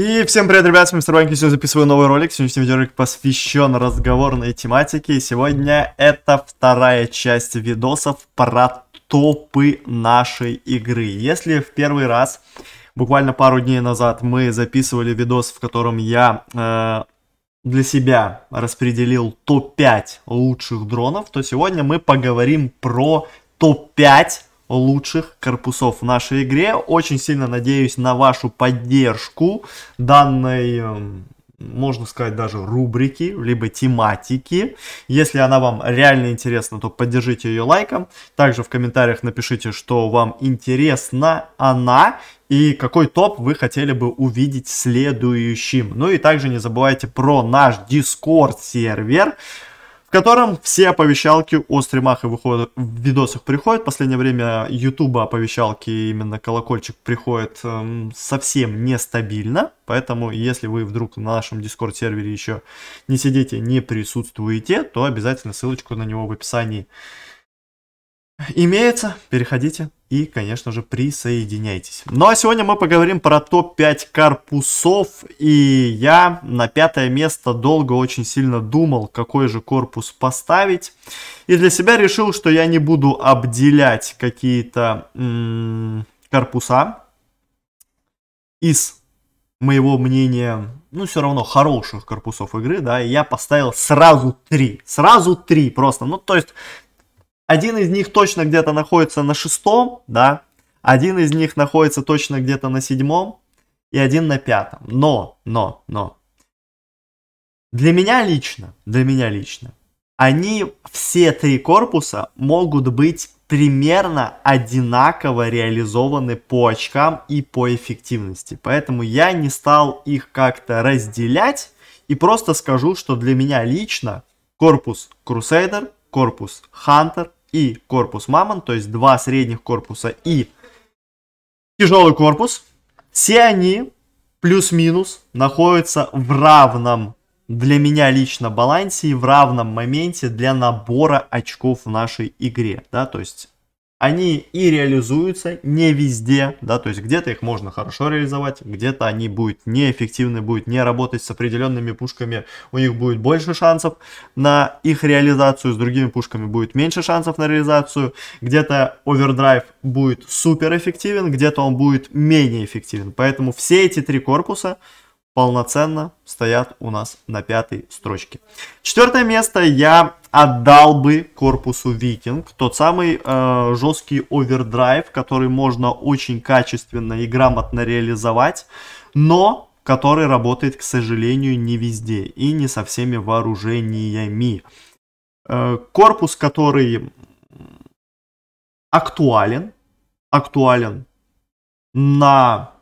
И всем привет, ребят, с вами Старбанки, сегодня записываю новый ролик. Сегодняшний видеоролик посвящен разговорной тематике. И сегодня это вторая часть видосов про топы нашей игры. Если в первый раз, буквально пару дней назад, мы записывали видос, в котором я э, для себя распределил топ-5 лучших дронов, то сегодня мы поговорим про топ-5 лучших корпусов в нашей игре. Очень сильно надеюсь на вашу поддержку данной эм, можно сказать, даже рубрики, либо тематики. Если она вам реально интересна, то поддержите ее лайком. Также в комментариях напишите, что вам интересна она и какой топ вы хотели бы увидеть следующим. Ну и также не забывайте про наш Discord сервер, в котором все оповещалки о стримах и выходах в видосах приходят. В последнее время Ютуба оповещалки, именно колокольчик приходит эм, совсем нестабильно. Поэтому, если вы вдруг на нашем Discord сервере еще не сидите, не присутствуете, то обязательно ссылочку на него в описании имеется, переходите и, конечно же, присоединяйтесь. Ну а сегодня мы поговорим про топ-5 корпусов, и я на пятое место долго очень сильно думал, какой же корпус поставить, и для себя решил, что я не буду обделять какие-то корпуса из моего мнения, ну, все равно хороших корпусов игры, да, и я поставил сразу три, сразу три просто, ну, то есть один из них точно где-то находится на шестом, да, один из них находится точно где-то на седьмом и один на пятом. Но, но, но. Для меня лично, для меня лично, они все три корпуса могут быть примерно одинаково реализованы по очкам и по эффективности. Поэтому я не стал их как-то разделять и просто скажу, что для меня лично корпус Crusader, корпус Hunter, и корпус мамонт, то есть два средних корпуса и тяжелый корпус, все они плюс-минус находятся в равном для меня лично балансе и в равном моменте для набора очков в нашей игре, да, то есть они и реализуются не везде, да, то есть где-то их можно хорошо реализовать, где-то они будут неэффективны, будут не работать с определенными пушками, у них будет больше шансов на их реализацию, с другими пушками будет меньше шансов на реализацию, где-то овердрайв будет суперэффективен, где-то он будет менее эффективен, поэтому все эти три корпуса полноценно стоят у нас на пятой строчке. Четвертое место я отдал бы корпусу Викинг. Тот самый э, жесткий овердрайв, который можно очень качественно и грамотно реализовать, но который работает, к сожалению, не везде и не со всеми вооружениями. Э, корпус, который актуален, актуален на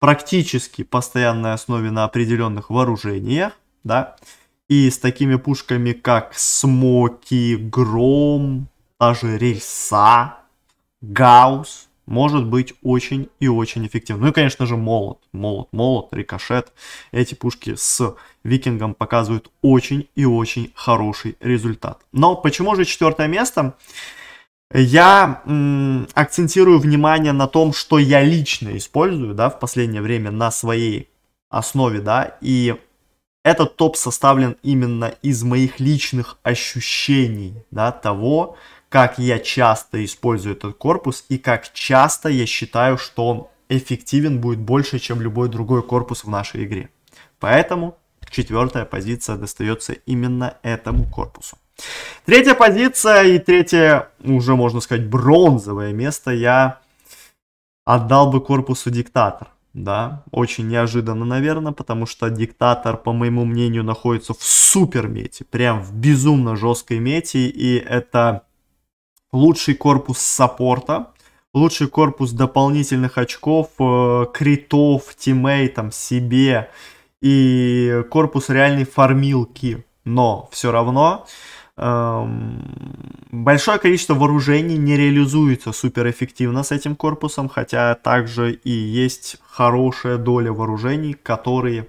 практически постоянной основе на определенных вооружениях, да, э, и с такими пушками, как Смоки, Гром, даже Рельса, Гаусс, может быть очень и очень эффективен. Ну и, конечно же, молот, молот, молот, рикошет. Эти пушки с викингом показывают очень и очень хороший результат. Но почему же четвертое место? Я акцентирую внимание на том, что я лично использую, да, в последнее время на своей основе, да, и этот топ составлен именно из моих личных ощущений, да, того, как я часто использую этот корпус и как часто я считаю, что он эффективен будет больше, чем любой другой корпус в нашей игре. Поэтому четвертая позиция достается именно этому корпусу. Третья позиция и третье, уже можно сказать, бронзовое место я отдал бы корпусу диктатор да, очень неожиданно, наверное, потому что диктатор, по моему мнению, находится в супер мете, прям в безумно жесткой мете, и это лучший корпус саппорта, лучший корпус дополнительных очков, э, критов, тиммейтам, себе и корпус реальной фармилки, но все равно э, большое количество вооружений не реализуется суперэффективно с этим корпусом, хотя также и есть хорошая доля вооружений, которые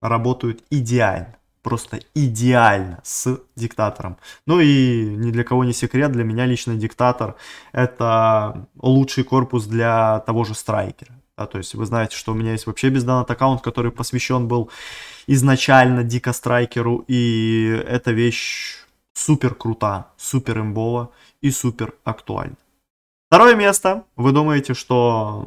работают идеально просто идеально с диктатором. Ну и ни для кого не секрет, для меня лично диктатор это лучший корпус для того же страйкера. Да, то есть вы знаете, что у меня есть вообще бездонат аккаунт, который посвящен был изначально дико страйкеру, и эта вещь супер крута, супер имбова и супер актуальна. Второе место. Вы думаете, что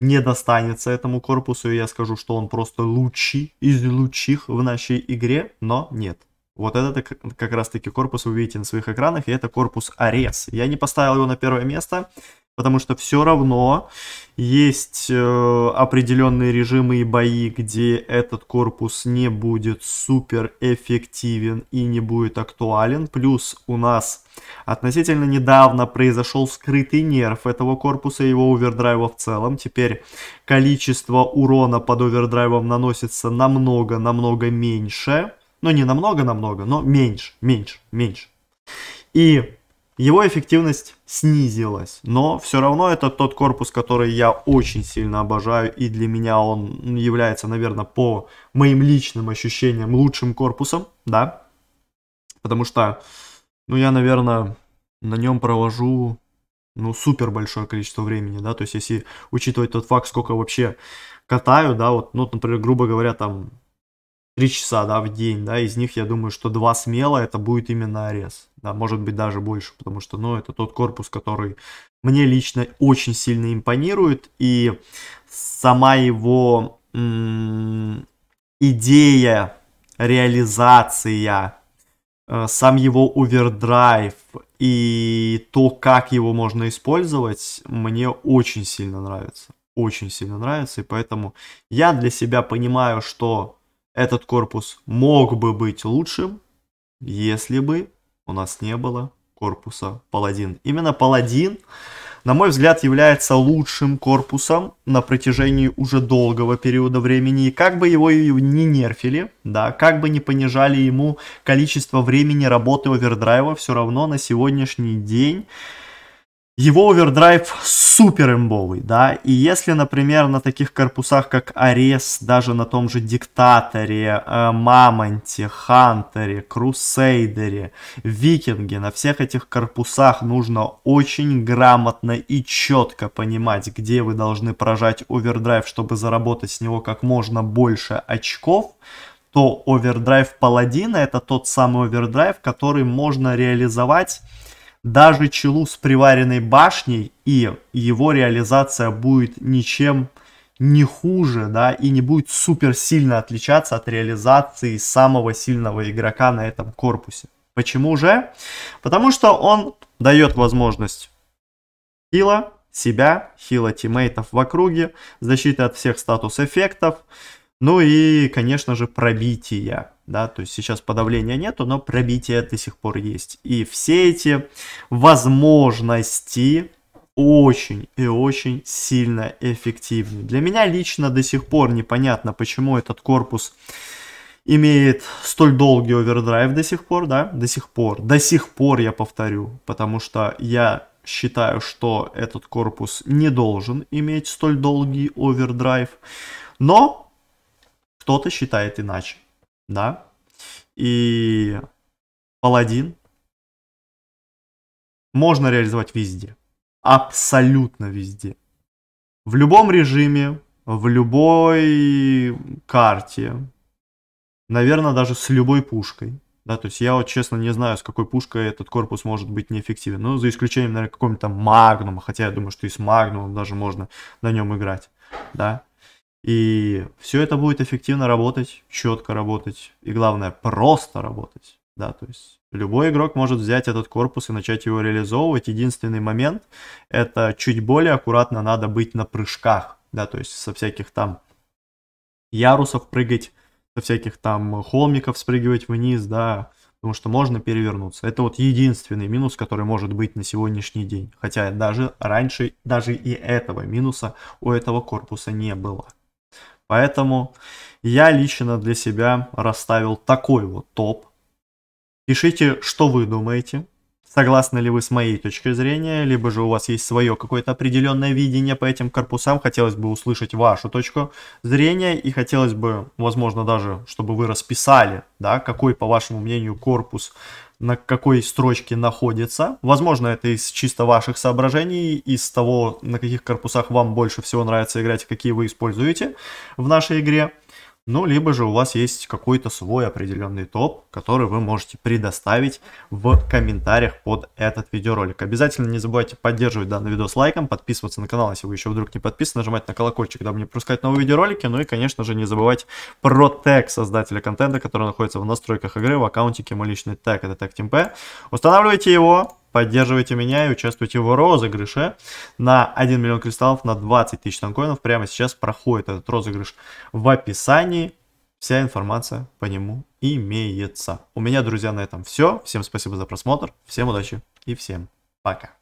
не достанется этому корпусу, и я скажу, что он просто лучший из лучших в нашей игре, но нет. Вот это как раз таки корпус вы видите на своих экранах, и это корпус Арес. Я не поставил его на первое место, Потому что все равно есть э, определенные режимы и бои, где этот корпус не будет супер эффективен и не будет актуален. Плюс у нас относительно недавно произошел скрытый нерв этого корпуса и его овердрайва в целом. Теперь количество урона под овердрайвом наносится намного-намного меньше. Ну не намного-намного, но меньше, меньше, меньше. И его эффективность снизилась. Но все равно это тот корпус, который я очень сильно обожаю, и для меня он является, наверное, по моим личным ощущениям лучшим корпусом, да. Потому что, ну, я, наверное, на нем провожу, ну, супер большое количество времени, да. То есть, если учитывать тот факт, сколько вообще катаю, да, вот, ну, например, грубо говоря, там, 3 часа, да, в день, да, из них, я думаю, что 2 смело это будет именно арес, да, может быть, даже больше, потому что, ну, это тот корпус, который мне лично очень сильно импонирует, и сама его идея, реализация, э, сам его овердрайв и то, как его можно использовать, мне очень сильно нравится. Очень сильно нравится, и поэтому я для себя понимаю, что этот корпус мог бы быть лучшим, если бы у нас не было корпуса Паладин. Именно Паладин, на мой взгляд, является лучшим корпусом на протяжении уже долгого периода времени. И как бы его и не нерфили, да, как бы не понижали ему количество времени работы овердрайва, все равно на сегодняшний день его овердрайв супер имбовый, да, и если, например, на таких корпусах, как Арес, даже на том же Диктаторе, э, Мамонте, Хантере, Крусейдере, Викинге, на всех этих корпусах нужно очень грамотно и четко понимать, где вы должны прожать овердрайв, чтобы заработать с него как можно больше очков, то овердрайв Паладина это тот самый овердрайв, который можно реализовать даже челу с приваренной башней и его реализация будет ничем не хуже, да, и не будет супер сильно отличаться от реализации самого сильного игрока на этом корпусе. Почему же? Потому что он дает возможность хила себя, хила тиммейтов в округе, защиты от всех статус эффектов, ну и, конечно же, пробития. Да, то есть сейчас подавления нету, но пробитие до сих пор есть. И все эти возможности очень и очень сильно эффективны. Для меня лично до сих пор непонятно, почему этот корпус имеет столь долгий овердрайв до сих пор, да, до сих пор, до сих пор я повторю, потому что я считаю, что этот корпус не должен иметь столь долгий овердрайв, но кто-то считает иначе, да. И паладин можно реализовать везде, абсолютно везде. В любом режиме, в любой карте, наверное, даже с любой пушкой. Да, то есть я вот честно не знаю, с какой пушкой этот корпус может быть неэффективен. Ну, за исключением, наверное, какого-нибудь там магнума, хотя я думаю, что и с магнумом даже можно на нем играть, да. И все это будет эффективно работать, четко работать и, главное, просто работать. Да, то есть любой игрок может взять этот корпус и начать его реализовывать. Единственный момент – это чуть более аккуратно надо быть на прыжках, да, то есть со всяких там ярусов прыгать, со всяких там холмиков спрыгивать вниз, да, потому что можно перевернуться. Это вот единственный минус, который может быть на сегодняшний день. Хотя даже раньше, даже и этого минуса у этого корпуса не было. Поэтому я лично для себя расставил такой вот топ. Пишите, что вы думаете, согласны ли вы с моей точки зрения, либо же у вас есть свое какое-то определенное видение по этим корпусам, хотелось бы услышать вашу точку зрения и хотелось бы, возможно, даже, чтобы вы расписали, да, какой, по вашему мнению, корпус на какой строчке находится. Возможно, это из чисто ваших соображений, из того, на каких корпусах вам больше всего нравится играть, какие вы используете в нашей игре. Ну, либо же у вас есть какой-то свой определенный топ, который вы можете предоставить в комментариях под этот видеоролик. Обязательно не забывайте поддерживать данный видос лайком, подписываться на канал, если вы еще вдруг не подписаны, нажимать на колокольчик, дабы не пропускать новые видеоролики. Ну и, конечно же, не забывайте про тег создателя контента, который находится в настройках игры в аккаунте Кему Личный Тег. Это тег Тимпе. Устанавливайте его, Поддерживайте меня и участвуйте в розыгрыше на 1 миллион кристаллов на 20 тысяч танкоинов. Прямо сейчас проходит этот розыгрыш в описании. Вся информация по нему имеется. У меня, друзья, на этом все. Всем спасибо за просмотр. Всем удачи и всем пока.